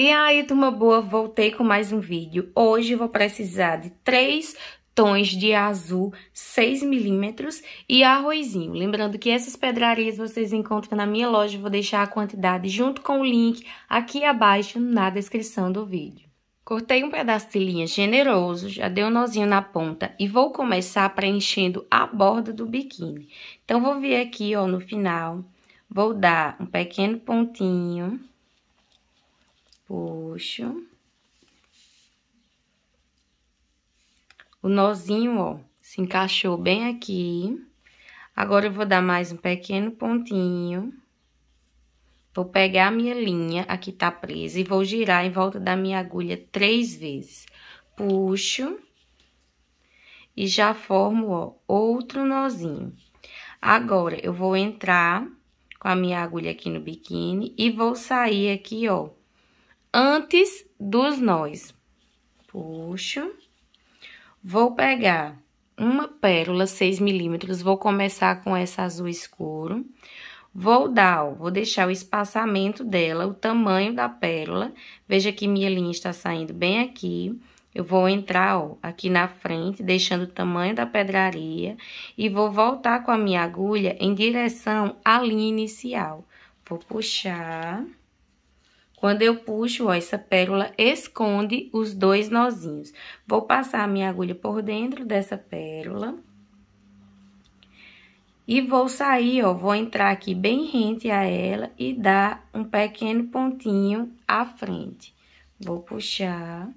E aí, turma boa, voltei com mais um vídeo. Hoje vou precisar de três tons de azul 6 milímetros e arrozinho. Lembrando que essas pedrarias vocês encontram na minha loja, vou deixar a quantidade junto com o link aqui abaixo na descrição do vídeo. Cortei um pedaço de linha generoso, já dei um nozinho na ponta e vou começar preenchendo a borda do biquíni. Então, vou vir aqui, ó, no final, vou dar um pequeno pontinho puxo. O nozinho, ó, se encaixou bem aqui. Agora, eu vou dar mais um pequeno pontinho. Vou pegar a minha linha, aqui tá presa, e vou girar em volta da minha agulha três vezes. Puxo. E já formo, ó, outro nozinho. Agora, eu vou entrar com a minha agulha aqui no biquíni e vou sair aqui, ó, antes dos nós. Puxo. Vou pegar uma pérola 6 milímetros, vou começar com essa azul escuro. Vou dar, ó, vou deixar o espaçamento dela, o tamanho da pérola. Veja que minha linha está saindo bem aqui. Eu vou entrar, ó, aqui na frente, deixando o tamanho da pedraria. E vou voltar com a minha agulha em direção à linha inicial. Vou puxar. Quando eu puxo, ó, essa pérola esconde os dois nozinhos. Vou passar a minha agulha por dentro dessa pérola. E vou sair, ó, vou entrar aqui bem rente a ela e dar um pequeno pontinho à frente. Vou puxar.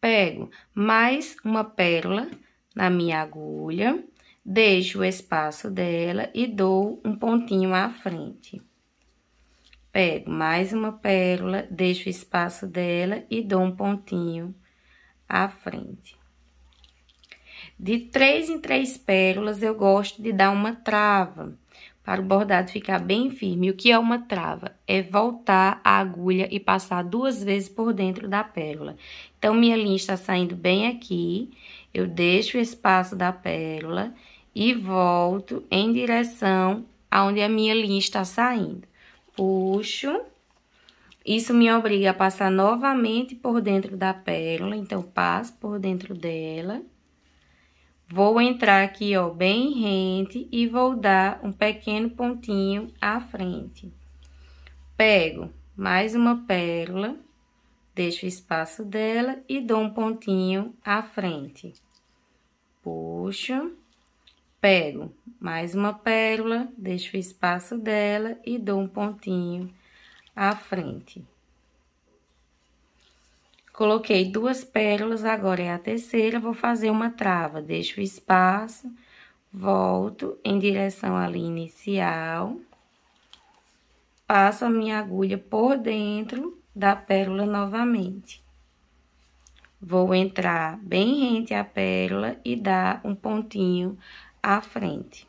Pego mais uma pérola na minha agulha, deixo o espaço dela e dou um pontinho à frente. Pego mais uma pérola, deixo o espaço dela e dou um pontinho à frente. De três em três pérolas, eu gosto de dar uma trava, para o bordado ficar bem firme. O que é uma trava? É voltar a agulha e passar duas vezes por dentro da pérola. Então, minha linha está saindo bem aqui, eu deixo o espaço da pérola e volto em direção aonde a minha linha está saindo puxo. Isso me obriga a passar novamente por dentro da pérola, então passo por dentro dela. Vou entrar aqui, ó, bem rente e vou dar um pequeno pontinho à frente. Pego mais uma pérola, deixo o espaço dela e dou um pontinho à frente. Puxo pego mais uma pérola, deixo o espaço dela e dou um pontinho à frente. Coloquei duas pérolas, agora é a terceira, vou fazer uma trava, deixo o espaço, volto em direção à linha inicial, passo a minha agulha por dentro da pérola novamente. Vou entrar bem rente à pérola e dar um pontinho à frente.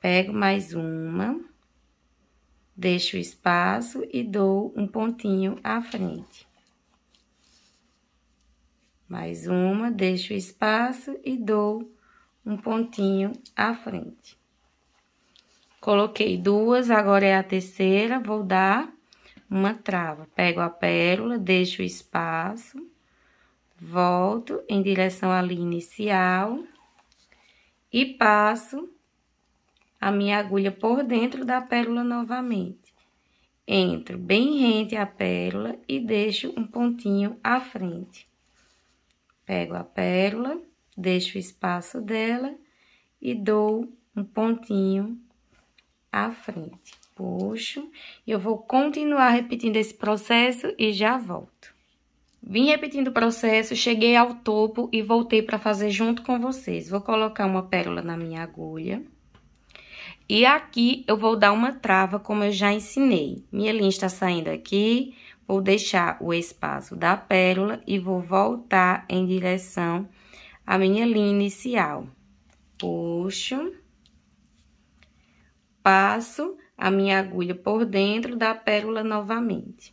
Pego mais uma, deixo o espaço e dou um pontinho à frente. Mais uma, deixo o espaço e dou um pontinho à frente. Coloquei duas, agora é a terceira, vou dar uma trava. Pego a pérola, deixo o espaço volto em direção à linha inicial e passo a minha agulha por dentro da pérola novamente. Entro bem rente à pérola e deixo um pontinho à frente. Pego a pérola, deixo o espaço dela e dou um pontinho à frente. Puxo e eu vou continuar repetindo esse processo e já volto. Vim repetindo o processo, cheguei ao topo e voltei para fazer junto com vocês. Vou colocar uma pérola na minha agulha. E aqui eu vou dar uma trava, como eu já ensinei. Minha linha está saindo aqui, vou deixar o espaço da pérola e vou voltar em direção à minha linha inicial. Puxo, passo a minha agulha por dentro da pérola novamente.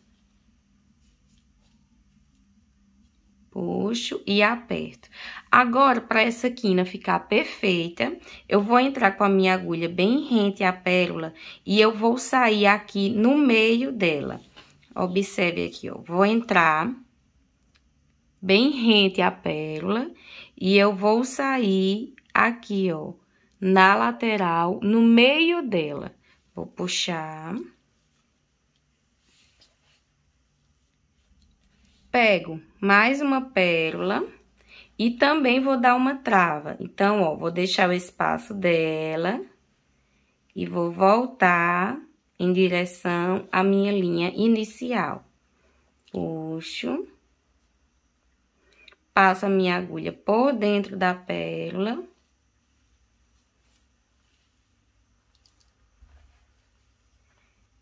Puxo e aperto. Agora, para essa quina ficar perfeita, eu vou entrar com a minha agulha bem rente à pérola e eu vou sair aqui no meio dela. Observe aqui, ó. Vou entrar bem rente à pérola e eu vou sair aqui, ó, na lateral, no meio dela. Vou puxar... pego mais uma pérola e também vou dar uma trava. Então, ó, vou deixar o espaço dela e vou voltar em direção à minha linha inicial. Puxo. Passo a minha agulha por dentro da pérola.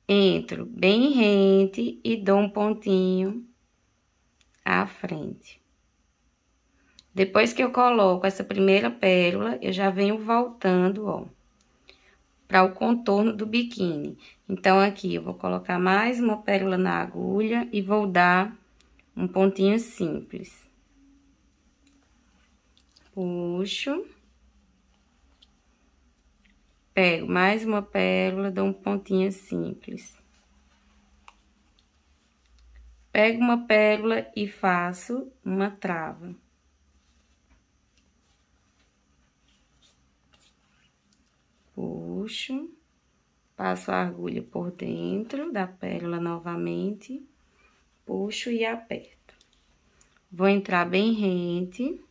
Entro bem rente e dou um pontinho à frente. Depois que eu coloco essa primeira pérola, eu já venho voltando, ó, para o contorno do biquíni. Então, aqui eu vou colocar mais uma pérola na agulha e vou dar um pontinho simples. Puxo. Pego mais uma pérola, dou um pontinho simples. Pego uma pérola e faço uma trava. Puxo, passo a agulha por dentro da pérola novamente, puxo e aperto. Vou entrar bem rente,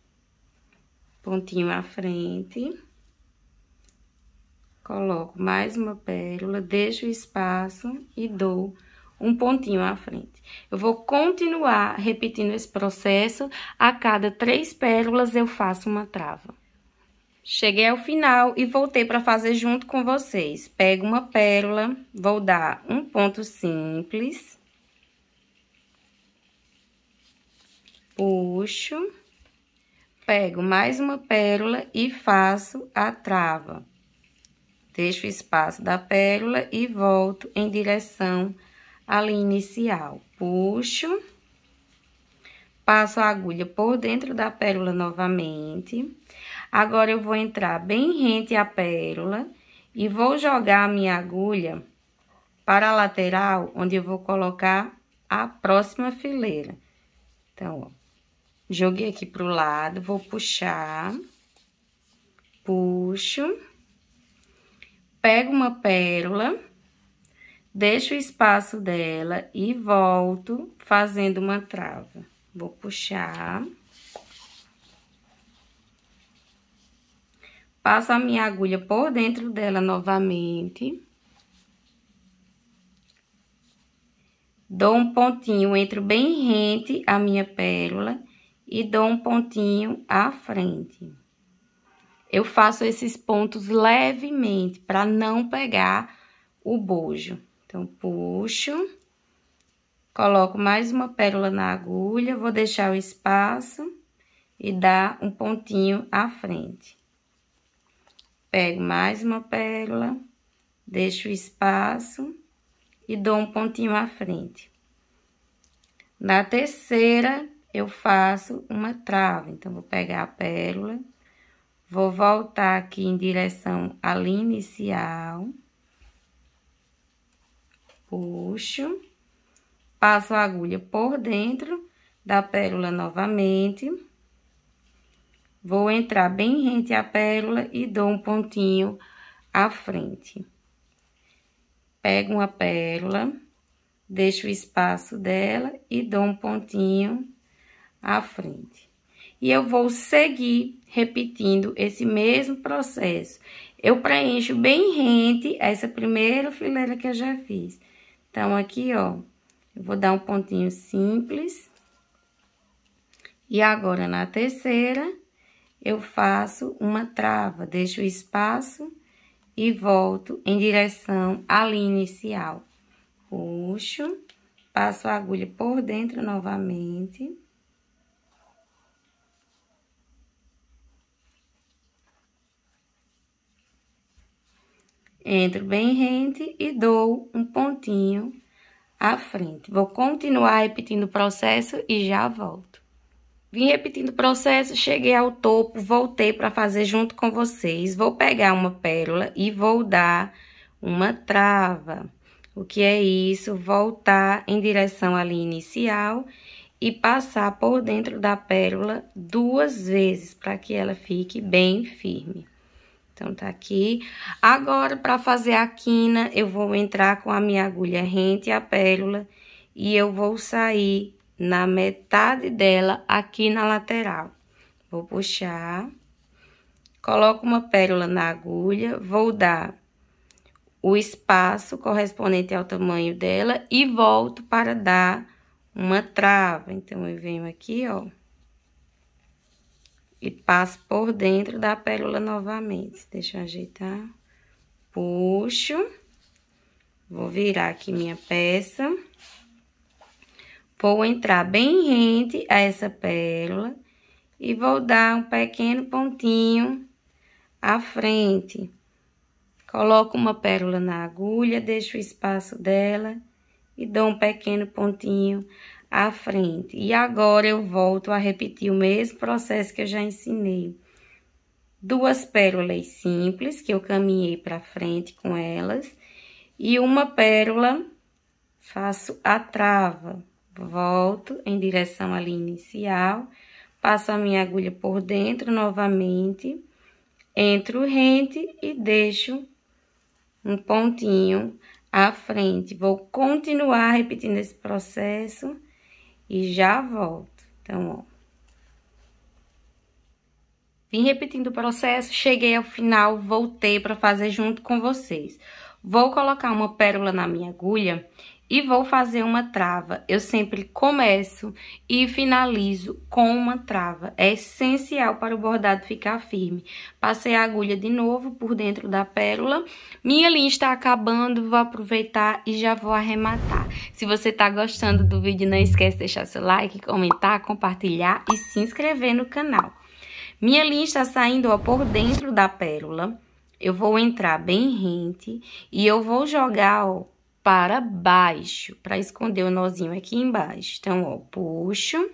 pontinho à frente, coloco mais uma pérola, deixo o espaço e dou um pontinho à frente. Eu vou continuar repetindo esse processo. A cada três pérolas, eu faço uma trava. Cheguei ao final e voltei para fazer junto com vocês. Pego uma pérola, vou dar um ponto simples. Puxo. Pego mais uma pérola e faço a trava. Deixo o espaço da pérola e volto em direção a linha inicial, puxo, passo a agulha por dentro da pérola novamente. Agora, eu vou entrar bem rente à pérola e vou jogar a minha agulha para a lateral, onde eu vou colocar a próxima fileira. Então, ó, joguei aqui pro lado, vou puxar, puxo, pego uma pérola deixo o espaço dela e volto fazendo uma trava. Vou puxar. Passo a minha agulha por dentro dela novamente. Dou um pontinho, entro bem rente à minha pérola e dou um pontinho à frente. Eu faço esses pontos levemente para não pegar o bojo. Então, puxo, coloco mais uma pérola na agulha, vou deixar o espaço e dar um pontinho à frente. Pego mais uma pérola, deixo o espaço e dou um pontinho à frente. Na terceira, eu faço uma trava. Então, vou pegar a pérola, vou voltar aqui em direção à linha inicial puxo, passo a agulha por dentro da pérola novamente. Vou entrar bem rente à pérola e dou um pontinho à frente. Pego uma pérola, deixo o espaço dela e dou um pontinho à frente. E eu vou seguir repetindo esse mesmo processo. Eu preencho bem rente essa primeira fileira que eu já fiz. Então, aqui, ó, eu vou dar um pontinho simples. E agora, na terceira, eu faço uma trava, deixo o espaço e volto em direção à linha inicial. Puxo, passo a agulha por dentro novamente. entro bem rente e dou um pontinho à frente. Vou continuar repetindo o processo e já volto. Vim repetindo o processo, cheguei ao topo, voltei para fazer junto com vocês. Vou pegar uma pérola e vou dar uma trava. O que é isso? Voltar em direção à linha inicial e passar por dentro da pérola duas vezes para que ela fique bem firme. Então, tá aqui. Agora, para fazer a quina, eu vou entrar com a minha agulha rente à pérola e eu vou sair na metade dela aqui na lateral. Vou puxar, coloco uma pérola na agulha, vou dar o espaço correspondente ao tamanho dela e volto para dar uma trava. Então, eu venho aqui, ó e passo por dentro da pérola novamente. Deixa eu ajeitar. Puxo. Vou virar aqui minha peça. Vou entrar bem rente a essa pérola e vou dar um pequeno pontinho à frente. Coloco uma pérola na agulha, deixo o espaço dela e dou um pequeno pontinho à frente. E agora eu volto a repetir o mesmo processo que eu já ensinei. Duas pérolas simples, que eu caminhei para frente com elas. E uma pérola, faço a trava. Volto em direção à linha inicial. Passo a minha agulha por dentro novamente. Entro rente e deixo um pontinho à frente. Vou continuar repetindo esse processo e já volto. Então, ó. Vim repetindo o processo, cheguei ao final, voltei para fazer junto com vocês. Vou colocar uma pérola na minha agulha e vou fazer uma trava, eu sempre começo e finalizo com uma trava. É essencial para o bordado ficar firme. Passei a agulha de novo por dentro da pérola. Minha linha está acabando, vou aproveitar e já vou arrematar. Se você está gostando do vídeo, não esquece de deixar seu like, comentar, compartilhar e se inscrever no canal. Minha linha está saindo ó, por dentro da pérola. Eu vou entrar bem rente e eu vou jogar ó, para baixo, para esconder o nozinho aqui embaixo. Então, ó, puxo.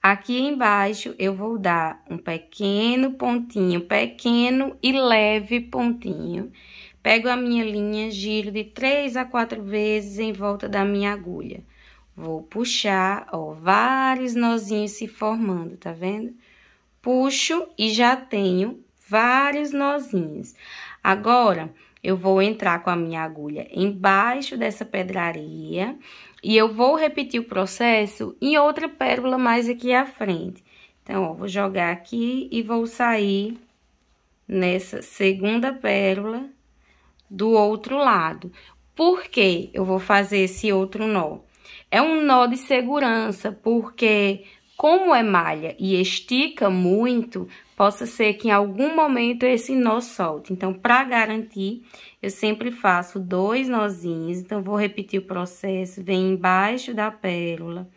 Aqui embaixo, eu vou dar um pequeno pontinho, pequeno e leve pontinho. Pego a minha linha, giro de três a quatro vezes em volta da minha agulha. Vou puxar, ó, vários nozinhos se formando, tá vendo? Puxo e já tenho vários nozinhos. Agora, eu vou entrar com a minha agulha embaixo dessa pedraria e eu vou repetir o processo em outra pérola mais aqui à frente. Então, ó, vou jogar aqui e vou sair nessa segunda pérola do outro lado. Por que eu vou fazer esse outro nó? É um nó de segurança, porque como é malha e estica muito, possa ser que em algum momento esse nó solte. Então, para garantir, eu sempre faço dois nozinhos. Então, vou repetir o processo. Vem embaixo da pérola.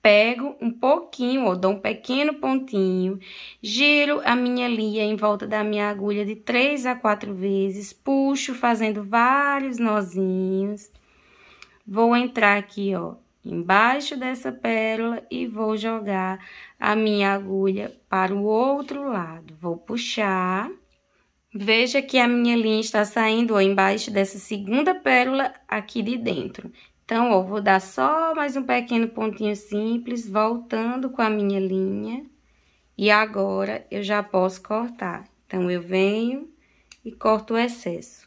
Pego um pouquinho, ou dou um pequeno pontinho, giro a minha linha em volta da minha agulha de três a quatro vezes, puxo fazendo vários nozinhos. Vou entrar aqui, ó, embaixo dessa pérola e vou jogar a minha agulha para o outro lado. Vou puxar. Veja que a minha linha está saindo ó, embaixo dessa segunda pérola aqui de dentro. Então, ó, vou dar só mais um pequeno pontinho simples, voltando com a minha linha. E agora, eu já posso cortar. Então, eu venho e corto o excesso.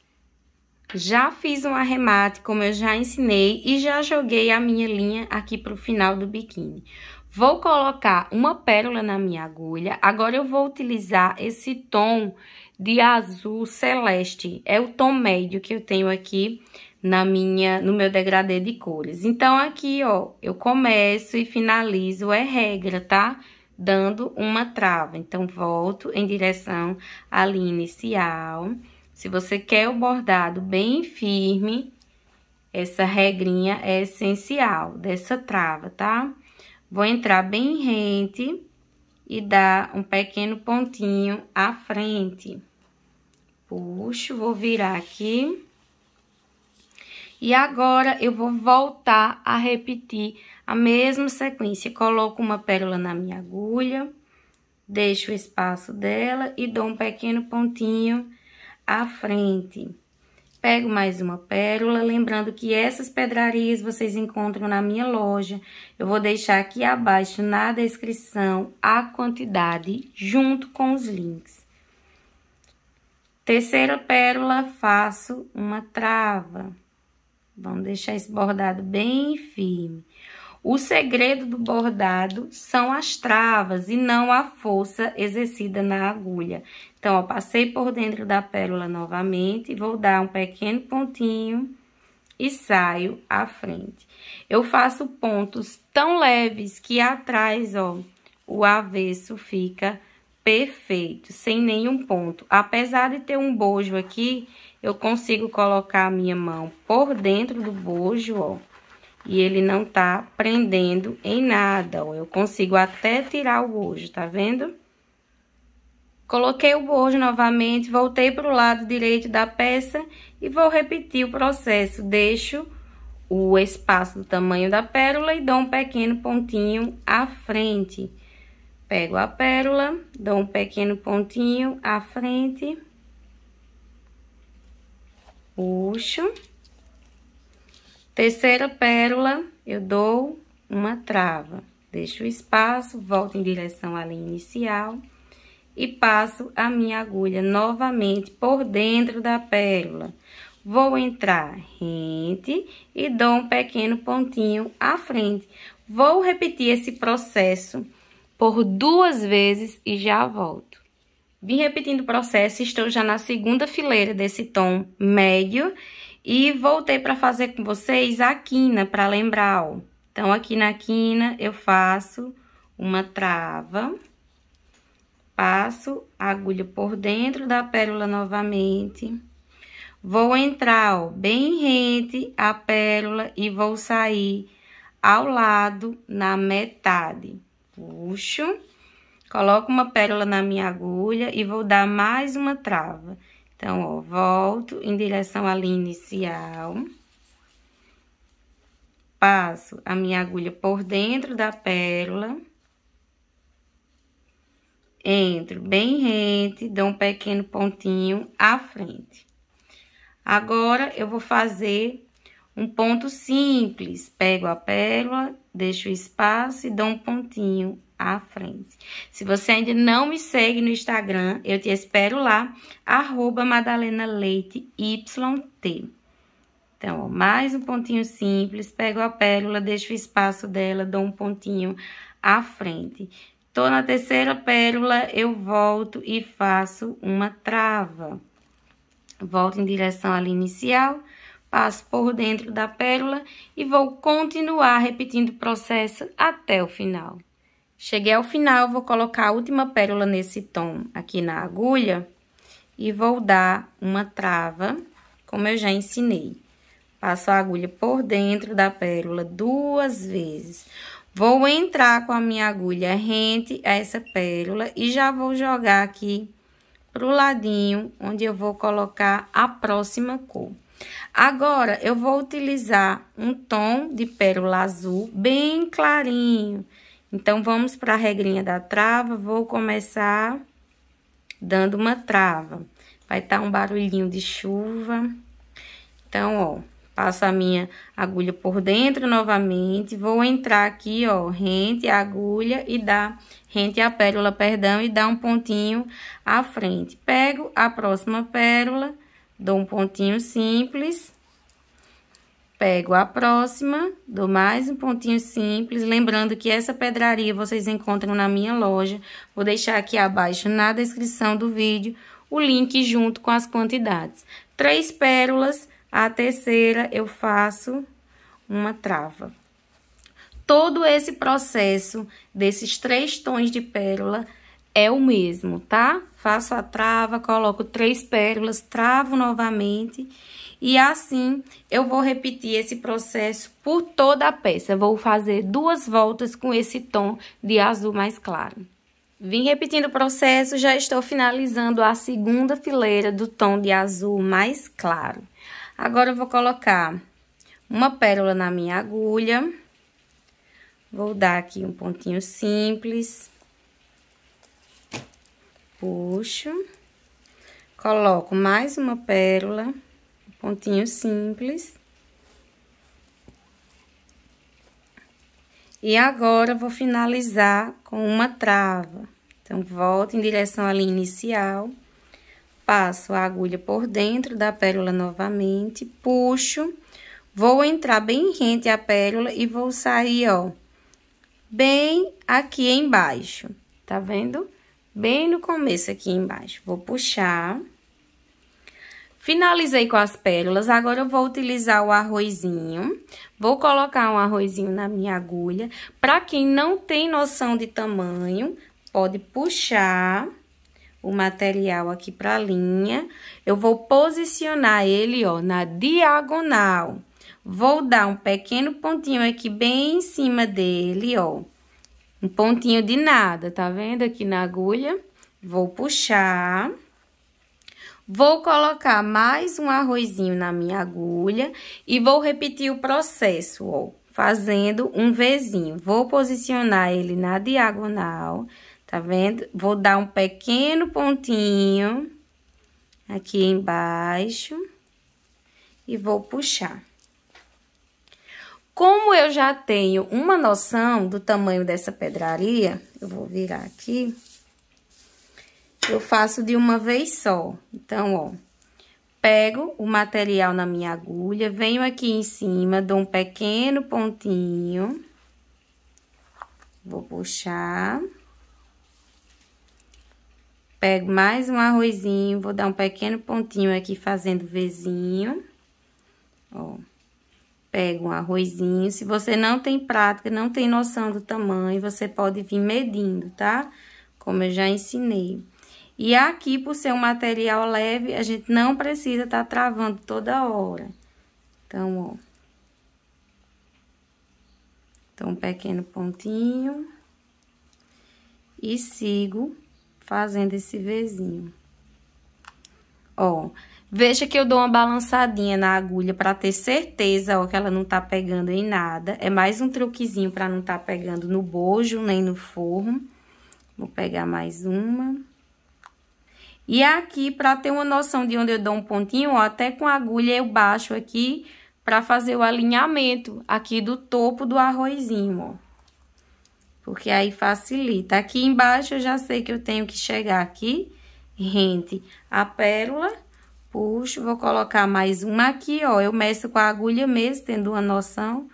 Já fiz um arremate, como eu já ensinei, e já joguei a minha linha aqui para o final do biquíni. Vou colocar uma pérola na minha agulha. Agora eu vou utilizar esse tom de azul celeste. É o tom médio que eu tenho aqui na minha, no meu degradê de cores. Então, aqui, ó, eu começo e finalizo, é regra, tá? Dando uma trava. Então, volto em direção à linha inicial. Se você quer o bordado bem firme, essa regrinha é essencial dessa trava, tá? Vou entrar bem rente e dar um pequeno pontinho à frente. Puxo, vou virar aqui. E agora, eu vou voltar a repetir a mesma sequência. Coloco uma pérola na minha agulha, deixo o espaço dela e dou um pequeno pontinho à frente. Pego mais uma pérola, lembrando que essas pedrarias vocês encontram na minha loja. Eu vou deixar aqui abaixo na descrição a quantidade junto com os links. Terceira pérola, faço uma trava. Vamos deixar esse bordado bem firme. O segredo do bordado são as travas e não a força exercida na agulha. Então, ó, passei por dentro da pérola novamente, vou dar um pequeno pontinho e saio à frente. Eu faço pontos tão leves que atrás, ó, o avesso fica perfeito, sem nenhum ponto. Apesar de ter um bojo aqui, eu consigo colocar a minha mão por dentro do bojo, ó e ele não tá prendendo em nada, ó. Eu consigo até tirar o bojo, tá vendo? Coloquei o bojo novamente, voltei pro lado direito da peça e vou repetir o processo. Deixo o espaço do tamanho da pérola e dou um pequeno pontinho à frente. Pego a pérola, dou um pequeno pontinho à frente, puxo Terceira pérola, eu dou uma trava. Deixo o espaço, volto em direção à linha inicial e passo a minha agulha novamente por dentro da pérola. Vou entrar rente e dou um pequeno pontinho à frente. Vou repetir esse processo por duas vezes e já volto. Vim repetindo o processo, estou já na segunda fileira desse tom médio e voltei para fazer com vocês a quina, para lembrar, ó. Então, aqui na quina, eu faço uma trava, passo a agulha por dentro da pérola novamente, vou entrar, ó, bem rente à pérola e vou sair ao lado na metade. Puxo, coloco uma pérola na minha agulha e vou dar mais uma trava. Então, ó, volto em direção à linha inicial. Passo a minha agulha por dentro da pérola. Entro bem rente, dou um pequeno pontinho à frente. Agora, eu vou fazer um ponto simples. Pego a pérola, deixo o espaço e dou um pontinho à frente. Se você ainda não me segue no Instagram, eu te espero lá, arroba Madalena Leite YT. Então, ó, mais um pontinho simples, pego a pérola, deixo o espaço dela, dou um pontinho à frente. Tô na terceira pérola, eu volto e faço uma trava. Volto em direção à linha inicial, passo por dentro da pérola e vou continuar repetindo o processo até o final. Cheguei ao final, vou colocar a última pérola nesse tom aqui na agulha e vou dar uma trava, como eu já ensinei. Passo a agulha por dentro da pérola duas vezes. Vou entrar com a minha agulha rente a essa pérola e já vou jogar aqui pro ladinho, onde eu vou colocar a próxima cor. Agora, eu vou utilizar um tom de pérola azul bem clarinho, então, vamos para a regrinha da trava. Vou começar dando uma trava. Vai estar tá um barulhinho de chuva. Então, ó, passo a minha agulha por dentro novamente. Vou entrar aqui, ó, rente a agulha e dá rente a pérola, perdão, e dá um pontinho à frente. Pego a próxima pérola, dou um pontinho simples Pego a próxima, dou mais um pontinho simples, lembrando que essa pedraria vocês encontram na minha loja. Vou deixar aqui abaixo na descrição do vídeo o link junto com as quantidades. Três pérolas, a terceira eu faço uma trava. Todo esse processo desses três tons de pérola é o mesmo, tá? Faço a trava, coloco três pérolas, travo novamente e assim, eu vou repetir esse processo por toda a peça. Vou fazer duas voltas com esse tom de azul mais claro. Vim repetindo o processo, já estou finalizando a segunda fileira do tom de azul mais claro. Agora, eu vou colocar uma pérola na minha agulha. Vou dar aqui um pontinho simples. Puxo. Coloco mais uma pérola pontinho simples. E agora, vou finalizar com uma trava. Então, volto em direção à linha inicial, passo a agulha por dentro da pérola novamente, puxo, vou entrar bem rente à pérola e vou sair, ó, bem aqui embaixo, tá vendo? Bem no começo aqui embaixo. Vou puxar... Finalizei com as pérolas, agora eu vou utilizar o arrozinho, vou colocar um arrozinho na minha agulha. Para quem não tem noção de tamanho, pode puxar o material aqui para a linha. Eu vou posicionar ele, ó, na diagonal. Vou dar um pequeno pontinho aqui bem em cima dele, ó. Um pontinho de nada, tá vendo aqui na agulha? Vou puxar... Vou colocar mais um arrozinho na minha agulha e vou repetir o processo, ó, fazendo um Vzinho. Vou posicionar ele na diagonal, tá vendo? Vou dar um pequeno pontinho aqui embaixo e vou puxar. Como eu já tenho uma noção do tamanho dessa pedraria, eu vou virar aqui eu faço de uma vez só. Então, ó, pego o material na minha agulha, venho aqui em cima, dou um pequeno pontinho, vou puxar, pego mais um arrozinho, vou dar um pequeno pontinho aqui fazendo vizinho, ó. Pego um arrozinho, se você não tem prática, não tem noção do tamanho, você pode vir medindo, tá? Como eu já ensinei. E aqui, por ser um material leve, a gente não precisa estar tá travando toda hora. Então, ó. Então, um pequeno pontinho. E sigo fazendo esse Vzinho. Ó, veja que eu dou uma balançadinha na agulha para ter certeza, ó, que ela não tá pegando em nada. É mais um truquezinho para não tá pegando no bojo, nem no forro. Vou pegar mais uma. E é aqui, para ter uma noção de onde eu dou um pontinho, ó, até com a agulha eu baixo aqui para fazer o alinhamento aqui do topo do arrozinho, ó. Porque aí facilita. Aqui embaixo eu já sei que eu tenho que chegar aqui, rente a pérola, puxo, vou colocar mais uma aqui, ó. Eu meço com a agulha mesmo, tendo uma noção.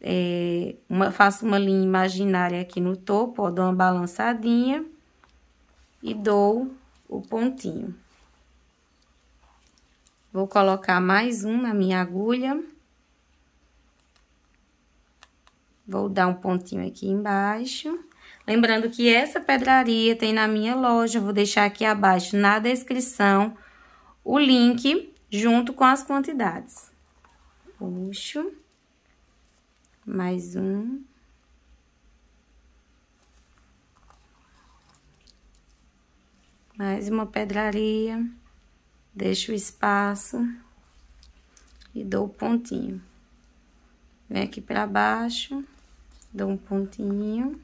É, uma, faço uma linha imaginária aqui no topo, ó, dou uma balançadinha e dou o pontinho. Vou colocar mais um na minha agulha. Vou dar um pontinho aqui embaixo. Lembrando que essa pedraria tem na minha loja, vou deixar aqui abaixo na descrição o link junto com as quantidades. Puxo. Mais um. mais uma pedraria, deixo o espaço e dou o pontinho. Vem aqui pra baixo, dou um pontinho,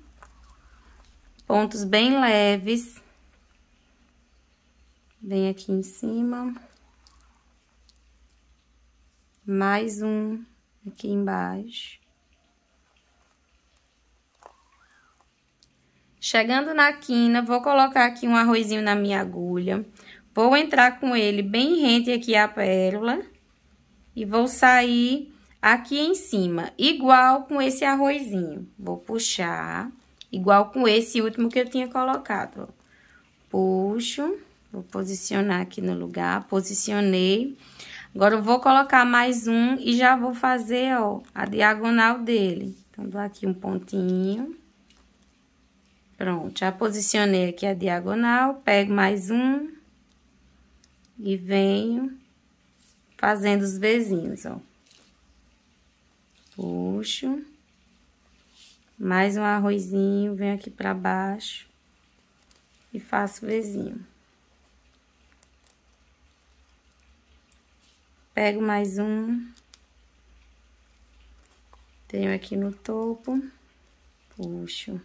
pontos bem leves. Vem aqui em cima, mais um aqui embaixo. Chegando na quina, vou colocar aqui um arrozinho na minha agulha. Vou entrar com ele bem rente aqui à pérola. E vou sair aqui em cima, igual com esse arrozinho. Vou puxar, igual com esse último que eu tinha colocado. Puxo, vou posicionar aqui no lugar, posicionei. Agora, eu vou colocar mais um e já vou fazer, ó, a diagonal dele. Então, dou aqui um pontinho. Pronto, já posicionei aqui a diagonal, pego mais um e venho fazendo os vizinhos, ó. Puxo. Mais um arrozinho, venho aqui pra baixo e faço vizinho. Pego mais um. Tenho aqui no topo, puxo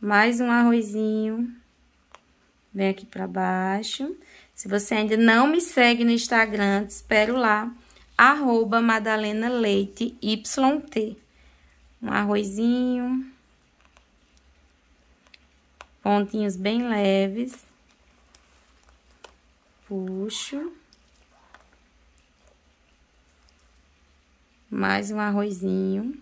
mais um arrozinho, vem aqui pra baixo. Se você ainda não me segue no Instagram, te espero lá, arroba Madalena Leite YT. Um arrozinho, pontinhos bem leves, puxo. Mais um arrozinho.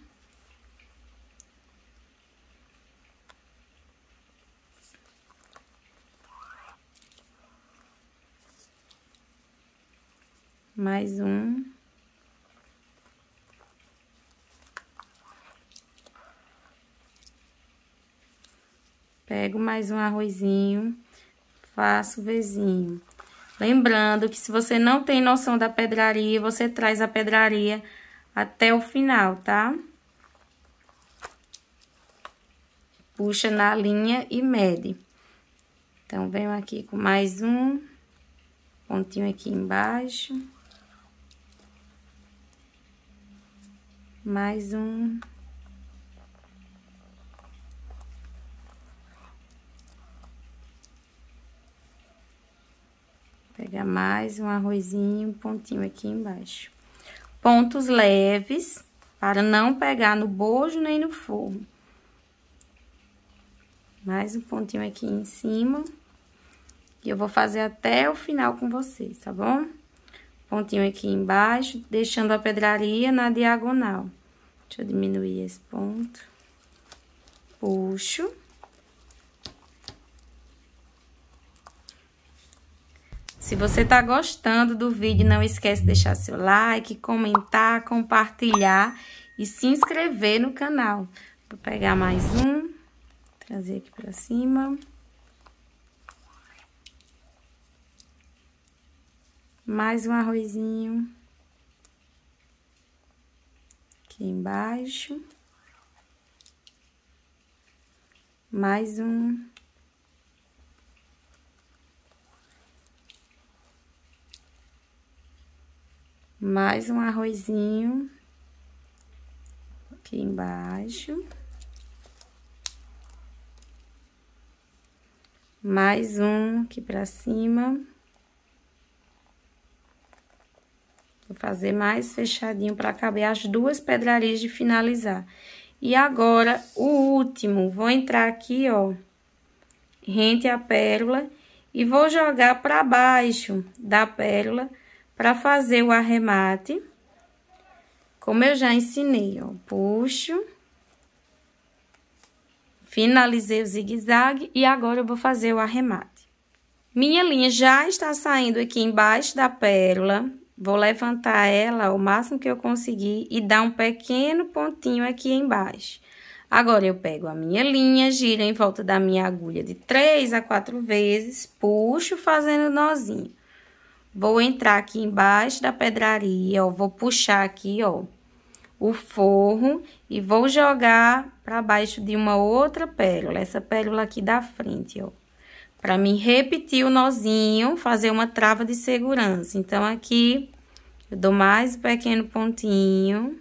mais um. Pego mais um arrozinho, faço vizinho. Lembrando que se você não tem noção da pedraria, você traz a pedraria até o final, tá? Puxa na linha e mede. Então, venho aqui com mais um pontinho aqui embaixo. mais um. Pegar mais um arrozinho, um pontinho aqui embaixo. Pontos leves, para não pegar no bojo nem no forro. Mais um pontinho aqui em cima. E eu vou fazer até o final com vocês, tá bom? Pontinho aqui embaixo, deixando a pedraria na diagonal. Deixa eu diminuir esse ponto. Puxo. Se você tá gostando do vídeo, não esquece de deixar seu like, comentar, compartilhar e se inscrever no canal. Vou pegar mais um, trazer aqui pra cima. Mais um arrozinho aqui embaixo. Mais um. Mais um arrozinho aqui embaixo. Mais um aqui pra cima. fazer mais fechadinho para caber as duas pedrarias de finalizar. E agora, o último, vou entrar aqui, ó, rente a pérola e vou jogar para baixo da pérola para fazer o arremate. Como eu já ensinei, ó, puxo, finalizei o zigue-zague e agora eu vou fazer o arremate. Minha linha já está saindo aqui embaixo da pérola. Vou levantar ela o máximo que eu conseguir e dar um pequeno pontinho aqui embaixo. Agora, eu pego a minha linha, giro em volta da minha agulha de três a quatro vezes, puxo fazendo nozinho. Vou entrar aqui embaixo da pedraria, ó, vou puxar aqui, ó, o forro e vou jogar para baixo de uma outra pérola, essa pérola aqui da frente, ó para mim repetir o nozinho, fazer uma trava de segurança. Então, aqui, eu dou mais um pequeno pontinho.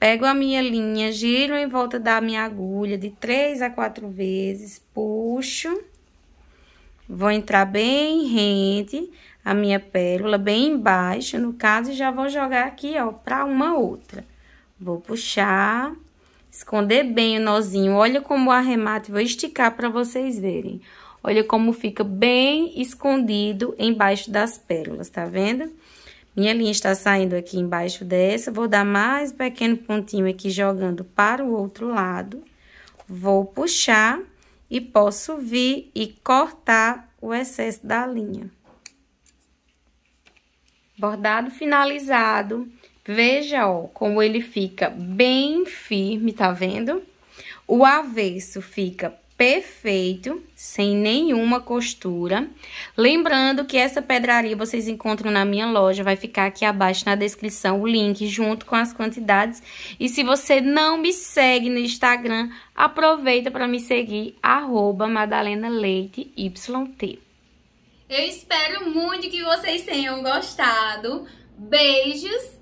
Pego a minha linha, giro em volta da minha agulha de três a quatro vezes, puxo. Vou entrar bem rente a minha pérola, bem embaixo, no caso, e já vou jogar aqui, ó, pra uma outra. Vou puxar... Esconder bem o nozinho. Olha como o arremate, vou esticar para vocês verem. Olha como fica bem escondido embaixo das pérolas, tá vendo? Minha linha está saindo aqui embaixo dessa. Vou dar mais um pequeno pontinho aqui jogando para o outro lado. Vou puxar e posso vir e cortar o excesso da linha. Bordado finalizado. Veja, ó, como ele fica bem firme, tá vendo? O avesso fica perfeito, sem nenhuma costura. Lembrando que essa pedraria vocês encontram na minha loja, vai ficar aqui abaixo na descrição o link junto com as quantidades. E se você não me segue no Instagram, aproveita para me seguir, arroba Eu espero muito que vocês tenham gostado. Beijos!